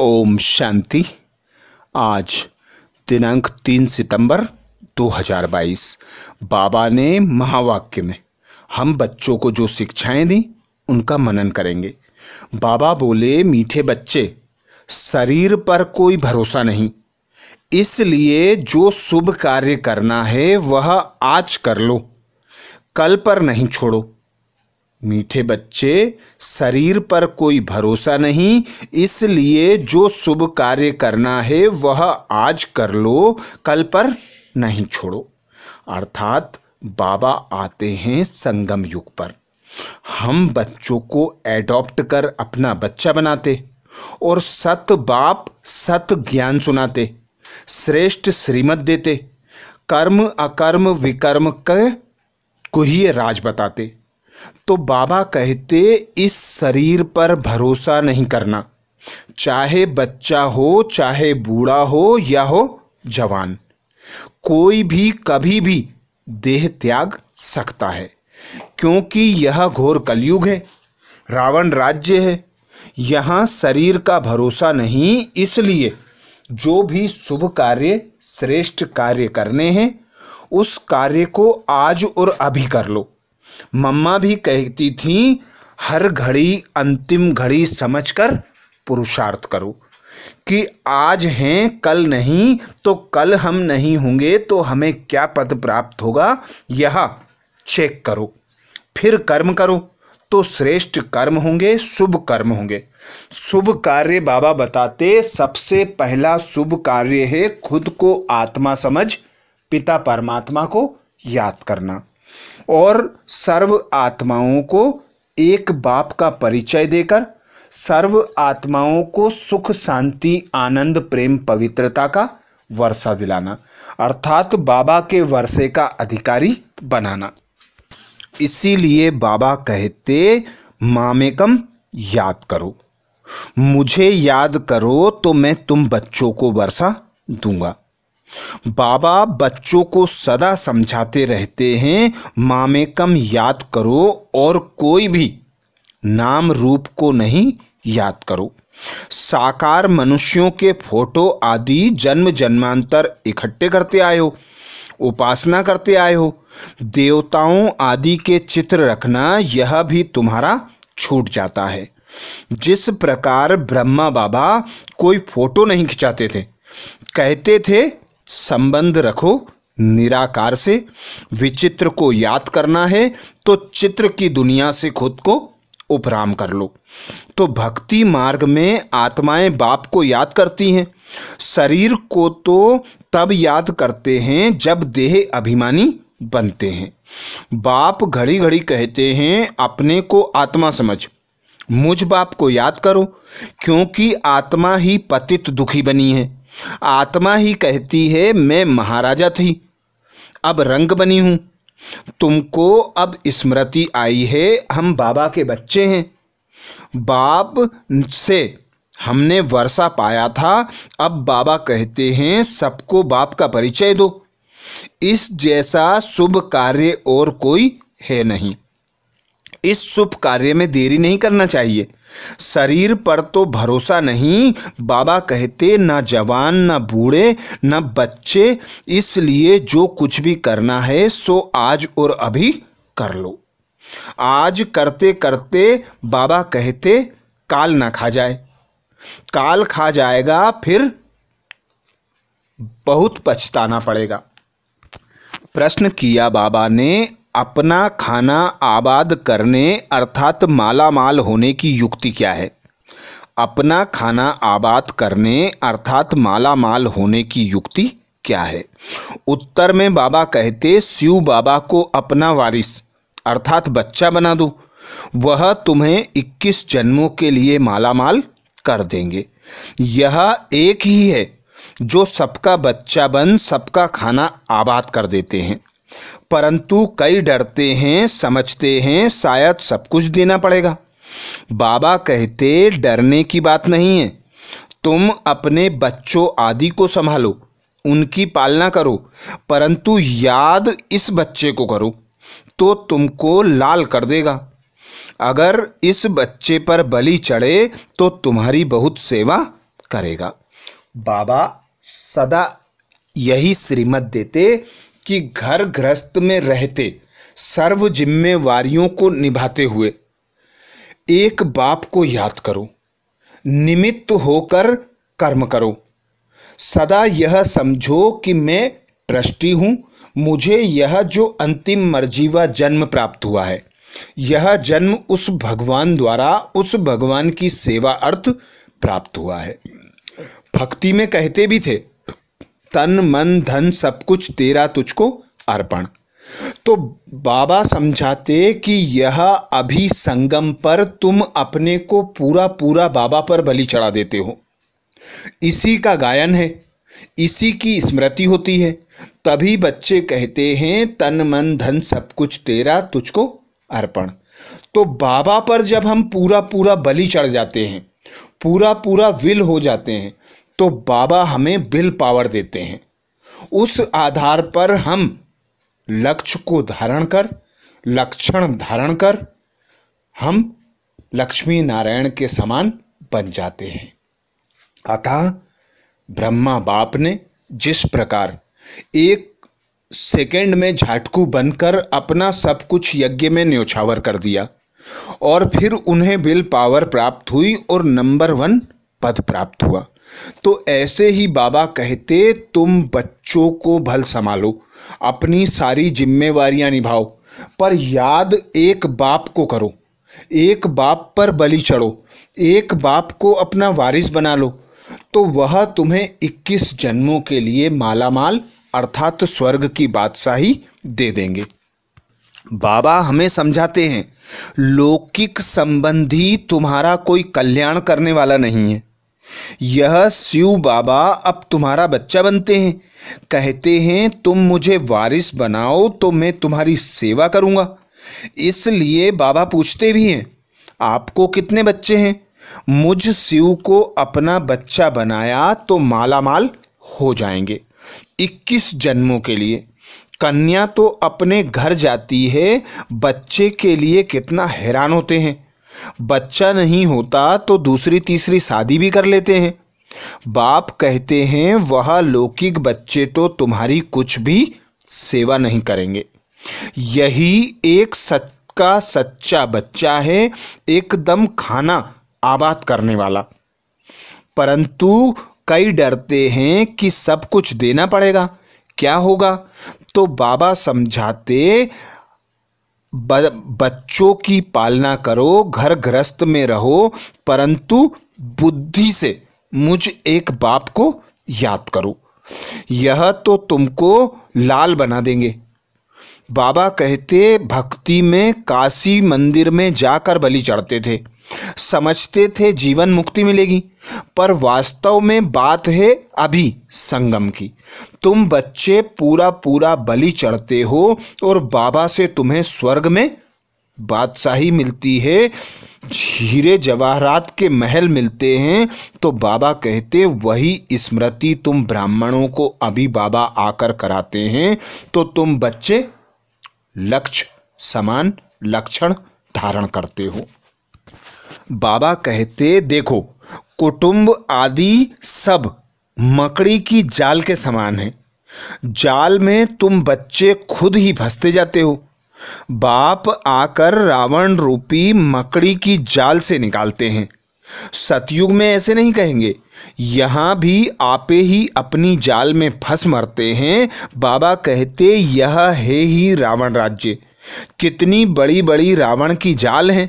ओम शांति आज दिनांक तीन सितंबर 2022 बाबा ने महावाक्य में हम बच्चों को जो शिक्षाएं दी उनका मनन करेंगे बाबा बोले मीठे बच्चे शरीर पर कोई भरोसा नहीं इसलिए जो शुभ कार्य करना है वह आज कर लो कल पर नहीं छोड़ो मीठे बच्चे शरीर पर कोई भरोसा नहीं इसलिए जो शुभ कार्य करना है वह आज कर लो कल पर नहीं छोड़ो अर्थात बाबा आते हैं संगम युग पर हम बच्चों को एडॉप्ट कर अपना बच्चा बनाते और सत बाप सत ज्ञान सुनाते श्रेष्ठ श्रीमत देते कर्म अकर्म विकर्म के ही राज बताते तो बाबा कहते इस शरीर पर भरोसा नहीं करना चाहे बच्चा हो चाहे बूढ़ा हो या हो जवान कोई भी कभी भी देह त्याग सकता है क्योंकि यह घोर कलयुग है रावण राज्य है यहाँ शरीर का भरोसा नहीं इसलिए जो भी शुभ कार्य श्रेष्ठ कार्य करने हैं उस कार्य को आज और अभी कर लो मम्मा भी कहती थी हर घड़ी अंतिम घड़ी समझकर पुरुषार्थ करो कि आज हैं कल नहीं तो कल हम नहीं होंगे तो हमें क्या पद प्राप्त होगा यह चेक करो फिर कर्म करो तो श्रेष्ठ कर्म होंगे शुभ कर्म होंगे शुभ कार्य बाबा बताते सबसे पहला शुभ कार्य है खुद को आत्मा समझ पिता परमात्मा को याद करना और सर्व आत्माओं को एक बाप का परिचय देकर सर्व आत्माओं को सुख शांति आनंद प्रेम पवित्रता का वर्षा दिलाना अर्थात बाबा के वर्षे का अधिकारी बनाना इसीलिए बाबा कहते मामेकम याद करो मुझे याद करो तो मैं तुम बच्चों को वर्षा दूंगा बाबा बच्चों को सदा समझाते रहते हैं माँ में कम याद करो और कोई भी नाम रूप को नहीं याद करो साकार मनुष्यों के फोटो आदि जन्म जन्मांतर इकट्ठे करते आए हो उपासना करते आए हो देवताओं आदि के चित्र रखना यह भी तुम्हारा छूट जाता है जिस प्रकार ब्रह्मा बाबा कोई फोटो नहीं खिंचाते थे कहते थे संबंध रखो निराकार से विचित्र को याद करना है तो चित्र की दुनिया से खुद को उपराम कर लो तो भक्ति मार्ग में आत्माएं बाप को याद करती हैं शरीर को तो तब याद करते हैं जब देह अभिमानी बनते हैं बाप घड़ी घड़ी कहते हैं अपने को आत्मा समझ मुझ बाप को याद करो क्योंकि आत्मा ही पतित दुखी बनी है आत्मा ही कहती है मैं महाराजा थी अब रंग बनी हूं तुमको अब स्मृति आई है हम बाबा के बच्चे हैं बाप से हमने वर्षा पाया था अब बाबा कहते हैं सबको बाप का परिचय दो इस जैसा शुभ कार्य और कोई है नहीं इस शुभ कार्य में देरी नहीं करना चाहिए शरीर पर तो भरोसा नहीं बाबा कहते ना जवान ना बूढ़े ना बच्चे इसलिए जो कुछ भी करना है सो आज और अभी कर लो आज करते करते बाबा कहते काल ना खा जाए काल खा जाएगा फिर बहुत पछताना पड़ेगा प्रश्न किया बाबा ने अपना खाना आबाद करने अर्थात माला माल होने की युक्ति क्या है अपना खाना आबाद करने अर्थात माला माल होने की युक्ति क्या है उत्तर में बाबा कहते शिव बाबा को अपना वारिस अर्थात बच्चा बना दो वह तुम्हें 21 जन्मों के लिए माला माल कर देंगे यह एक ही है जो सबका बच्चा बन सबका खाना आबाद कर देते हैं परंतु कई डरते हैं समझते हैं शायद सब कुछ देना पड़ेगा बाबा कहते डरने की बात नहीं है तुम अपने बच्चों आदि को संभालो उनकी पालना करो परंतु याद इस बच्चे को करो तो तुमको लाल कर देगा अगर इस बच्चे पर बलि चढ़े तो तुम्हारी बहुत सेवा करेगा बाबा सदा यही श्रीमत देते कि घर ग्रस्त में रहते सर्व जिम्मेवारियों को निभाते हुए एक बाप को याद करो निमित्त होकर कर्म करो सदा यह समझो कि मैं ट्रस्टी हूँ मुझे यह जो अंतिम मर्जीवा जन्म प्राप्त हुआ है यह जन्म उस भगवान द्वारा उस भगवान की सेवा अर्थ प्राप्त हुआ है भक्ति में कहते भी थे तन मन धन सब कुछ तेरा तुझको अर्पण तो बाबा समझाते कि यह अभी संगम पर तुम अपने को पूरा पूरा बाबा पर बलि चढ़ा देते हो इसी का गायन है इसी की स्मृति होती है तभी बच्चे कहते हैं तन मन धन सब कुछ तेरा तुझको अर्पण तो बाबा पर जब हम पूरा पूरा बलि चढ़ जाते हैं पूरा पूरा विल हो जाते हैं तो बाबा हमें बिल पावर देते हैं उस आधार पर हम लक्ष्य को धारण कर लक्षण धारण कर हम लक्ष्मी नारायण के समान बन जाते हैं अतः ब्रह्मा बाप ने जिस प्रकार एक सेकेंड में झाटकू बनकर अपना सब कुछ यज्ञ में न्योछावर कर दिया और फिर उन्हें बिल पावर प्राप्त हुई और नंबर वन पद प्राप्त हुआ तो ऐसे ही बाबा कहते तुम बच्चों को भल संभालो अपनी सारी जिम्मेवारियां निभाओ पर याद एक बाप को करो एक बाप पर बलि चढ़ो एक बाप को अपना वारिस बना लो तो वह तुम्हें 21 जन्मों के लिए मालामाल अर्थात स्वर्ग की बादशाही दे देंगे बाबा हमें समझाते हैं लौकिक संबंधी तुम्हारा कोई कल्याण करने वाला नहीं है यह शिव बाबा अब तुम्हारा बच्चा बनते हैं कहते हैं तुम मुझे वारिस बनाओ तो मैं तुम्हारी सेवा करूंगा इसलिए बाबा पूछते भी हैं आपको कितने बच्चे हैं मुझ शिव को अपना बच्चा बनाया तो माला माल हो जाएंगे इक्कीस जन्मों के लिए कन्या तो अपने घर जाती है बच्चे के लिए कितना हैरान होते हैं बच्चा नहीं होता तो दूसरी तीसरी शादी भी कर लेते हैं बाप कहते हैं वह लौकिक बच्चे तो तुम्हारी कुछ भी सेवा नहीं करेंगे यही एक सच का सच्चा बच्चा है एकदम खाना आबाद करने वाला परंतु कई डरते हैं कि सब कुछ देना पड़ेगा क्या होगा तो बाबा समझाते बच्चों की पालना करो घर ग्रस्त में रहो परंतु बुद्धि से मुझ एक बाप को याद करो यह तो तुमको लाल बना देंगे बाबा कहते भक्ति में काशी मंदिर में जाकर बलि चढ़ते थे समझते थे जीवन मुक्ति मिलेगी पर वास्तव में बात है अभी संगम की तुम बच्चे पूरा पूरा बलि चढ़ते हो और बाबा से तुम्हें स्वर्ग में बादशाही मिलती है हीरे जवाहरात के महल मिलते हैं तो बाबा कहते वही स्मृति तुम ब्राह्मणों को अभी बाबा आकर कराते हैं तो तुम बच्चे लक्ष्य समान लक्षण धारण करते हो बाबा कहते देखो कुटुंब आदि सब मकड़ी की जाल के समान है जाल में तुम बच्चे खुद ही फंसते जाते हो बाप आकर रावण रूपी मकड़ी की जाल से निकालते हैं सतयुग में ऐसे नहीं कहेंगे यहां भी आपे ही अपनी जाल में फंस मरते हैं बाबा कहते यह है ही रावण राज्य कितनी बड़ी बड़ी रावण की जाल हैं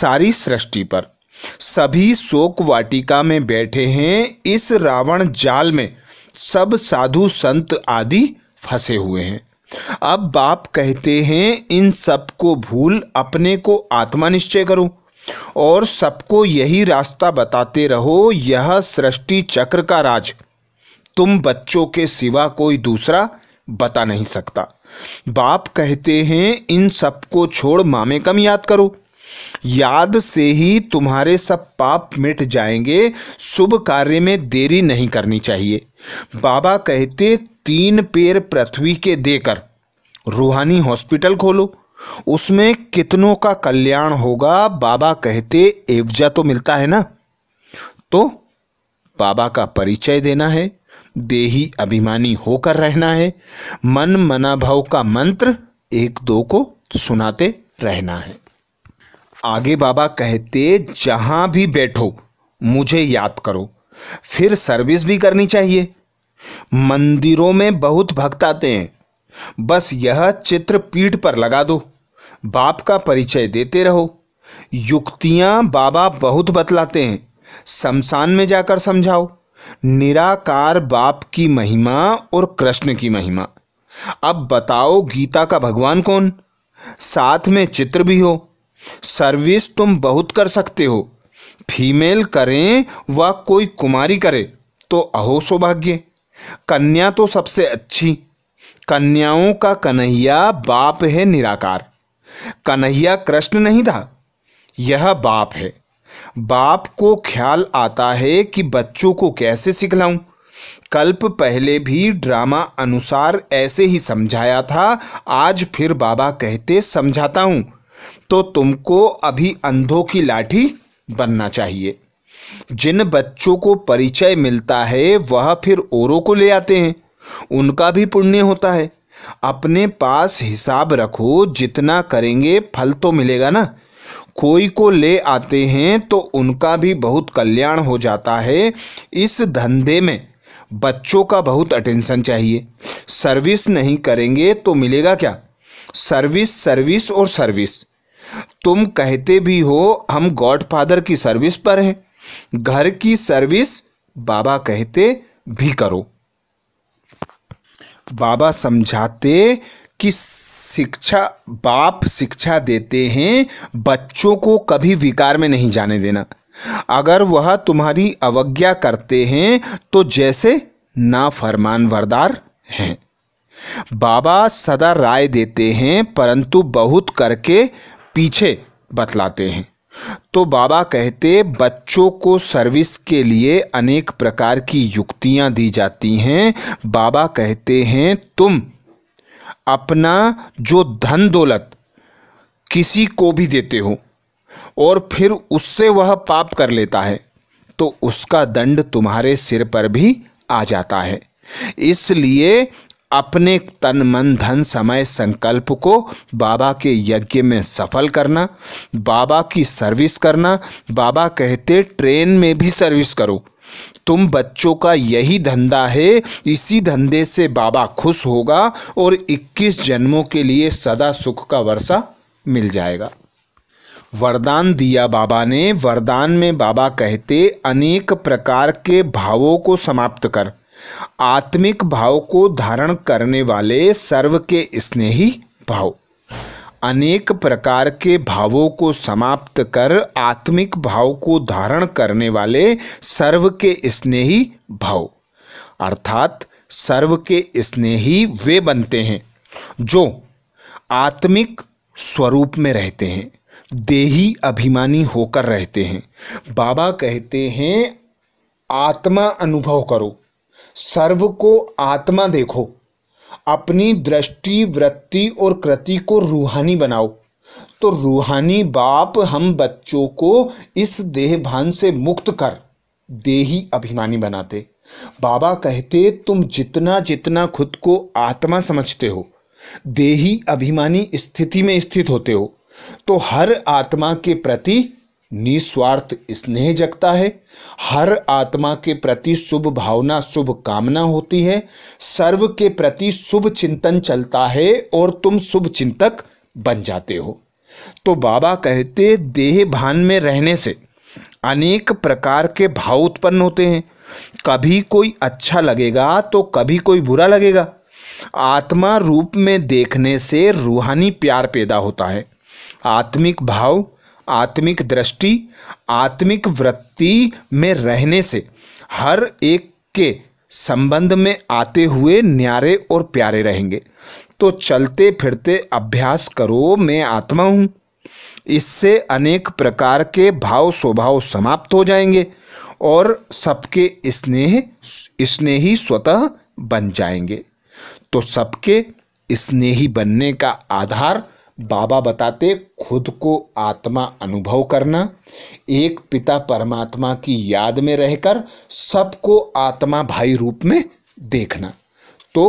सारी सृष्टि पर सभी शोक वाटिका में बैठे हैं इस रावण जाल में सब साधु संत आदि फंसे हुए हैं अब बाप कहते हैं इन सब को भूल अपने को आत्मा निश्चय करो और सबको यही रास्ता बताते रहो यह सृष्टि चक्र का राज तुम बच्चों के सिवा कोई दूसरा बता नहीं सकता बाप कहते हैं इन सबको छोड़ मामे कम याद करो याद से ही तुम्हारे सब पाप मिट जाएंगे शुभ कार्य में देरी नहीं करनी चाहिए बाबा कहते तीन पेड़ पृथ्वी के देकर रूहानी हॉस्पिटल खोलो उसमें कितनों का कल्याण होगा बाबा कहते एवजा तो मिलता है ना तो बाबा का परिचय देना है देही अभिमानी होकर रहना है मन मनाभाव का मंत्र एक दो को सुनाते रहना है आगे बाबा कहते जहाँ भी बैठो मुझे याद करो फिर सर्विस भी करनी चाहिए मंदिरों में बहुत भक्त आते हैं बस यह चित्र पीठ पर लगा दो बाप का परिचय देते रहो युक्तियाँ बाबा बहुत बतलाते हैं शमशान में जाकर समझाओ निराकार बाप की महिमा और कृष्ण की महिमा अब बताओ गीता का भगवान कौन साथ में चित्र भी हो सर्विस तुम बहुत कर सकते हो फीमेल करें व कोई कुमारी करे तो अहो सौभाग्य कन्या तो सबसे अच्छी कन्याओं का कन्हैया बाप है निराकार कन्हैया कृष्ण नहीं था यह बाप है बाप को ख्याल आता है कि बच्चों को कैसे सिखलाऊं कल्प पहले भी ड्रामा अनुसार ऐसे ही समझाया था आज फिर बाबा कहते समझाता हूं तो तुमको अभी अंधों की लाठी बनना चाहिए जिन बच्चों को परिचय मिलता है वह फिर औरों को ले आते हैं उनका भी पुण्य होता है अपने पास हिसाब रखो जितना करेंगे फल तो मिलेगा ना कोई को ले आते हैं तो उनका भी बहुत कल्याण हो जाता है इस धंधे में बच्चों का बहुत अटेंशन चाहिए सर्विस नहीं करेंगे तो मिलेगा क्या सर्विस सर्विस और सर्विस तुम कहते भी हो हम गॉडफादर की सर्विस पर हैं घर की सर्विस बाबा कहते भी करो बाबा समझाते कि शिक्षा बाप शिक्षा देते हैं बच्चों को कभी विकार में नहीं जाने देना अगर वह तुम्हारी अवज्ञा करते हैं तो जैसे ना फरमान वरदार हैं बाबा सदा राय देते हैं परंतु बहुत करके पीछे बतलाते हैं तो बाबा कहते बच्चों को सर्विस के लिए अनेक प्रकार की युक्तियां दी जाती हैं बाबा कहते हैं तुम अपना जो धन दौलत किसी को भी देते हो और फिर उससे वह पाप कर लेता है तो उसका दंड तुम्हारे सिर पर भी आ जाता है इसलिए अपने तन मन धन समय संकल्प को बाबा के यज्ञ में सफल करना बाबा की सर्विस करना बाबा कहते ट्रेन में भी सर्विस करो तुम बच्चों का यही धंधा है इसी धंधे से बाबा खुश होगा और 21 जन्मों के लिए सदा सुख का वर्षा मिल जाएगा वरदान दिया बाबा ने वरदान में बाबा कहते अनेक प्रकार के भावों को समाप्त कर आत्मिक भाव को धारण करने वाले सर्व के स्नेही भाव अनेक प्रकार के भावों को समाप्त कर आत्मिक भाव को धारण करने वाले सर्व के स्नेही भाव अर्थात सर्व के स्नेही वे बनते हैं जो आत्मिक स्वरूप में रहते हैं देही अभिमानी होकर रहते हैं बाबा कहते हैं आत्मा अनुभव करो सर्व को आत्मा देखो अपनी दृष्टि वृत्ति और कृति को रूहानी बनाओ तो रूहानी बाप हम बच्चों को इस देह भान से मुक्त कर देही अभिमानी बनाते बाबा कहते तुम जितना जितना खुद को आत्मा समझते हो देही अभिमानी स्थिति में स्थित होते हो तो हर आत्मा के प्रति निस्वार्थ स्नेह जगता है हर आत्मा के प्रति शुभ भावना शुभ कामना होती है सर्व के प्रति शुभ चिंतन चलता है और तुम शुभ चिंतक बन जाते हो तो बाबा कहते देह भान में रहने से अनेक प्रकार के भाव उत्पन्न होते हैं कभी कोई अच्छा लगेगा तो कभी कोई बुरा लगेगा आत्मा रूप में देखने से रूहानी प्यार पैदा होता है आत्मिक भाव आत्मिक दृष्टि आत्मिक वृत्ति में रहने से हर एक के संबंध में आते हुए न्यारे और प्यारे रहेंगे तो चलते फिरते अभ्यास करो मैं आत्मा हूँ इससे अनेक प्रकार के भाव स्वभाव समाप्त हो जाएंगे और सबके स्नेह स्नेही स्वतः बन जाएंगे तो सबके स्नेही बनने का आधार बाबा बताते खुद को आत्मा अनुभव करना एक पिता परमात्मा की याद में रहकर सबको आत्मा भाई रूप में देखना तो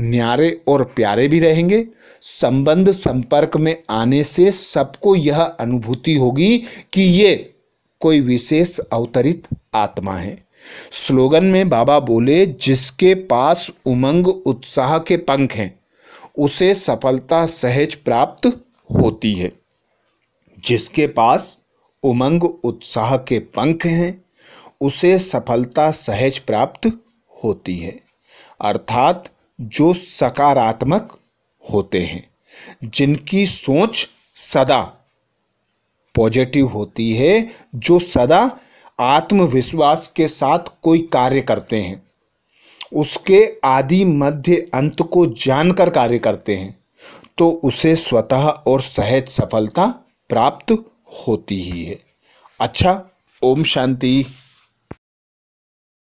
न्यारे और प्यारे भी रहेंगे संबंध संपर्क में आने से सबको यह अनुभूति होगी कि ये कोई विशेष अवतरित आत्मा है स्लोगन में बाबा बोले जिसके पास उमंग उत्साह के पंख हैं उसे सफलता सहज प्राप्त होती है जिसके पास उमंग उत्साह के पंख हैं उसे सफलता सहज प्राप्त होती है अर्थात जो सकारात्मक होते हैं जिनकी सोच सदा पॉजिटिव होती है जो सदा आत्मविश्वास के साथ कोई कार्य करते हैं उसके आदि मध्य अंत को जानकर कार्य करते हैं तो उसे स्वतः और सहज सफलता प्राप्त होती ही है अच्छा ओम शांति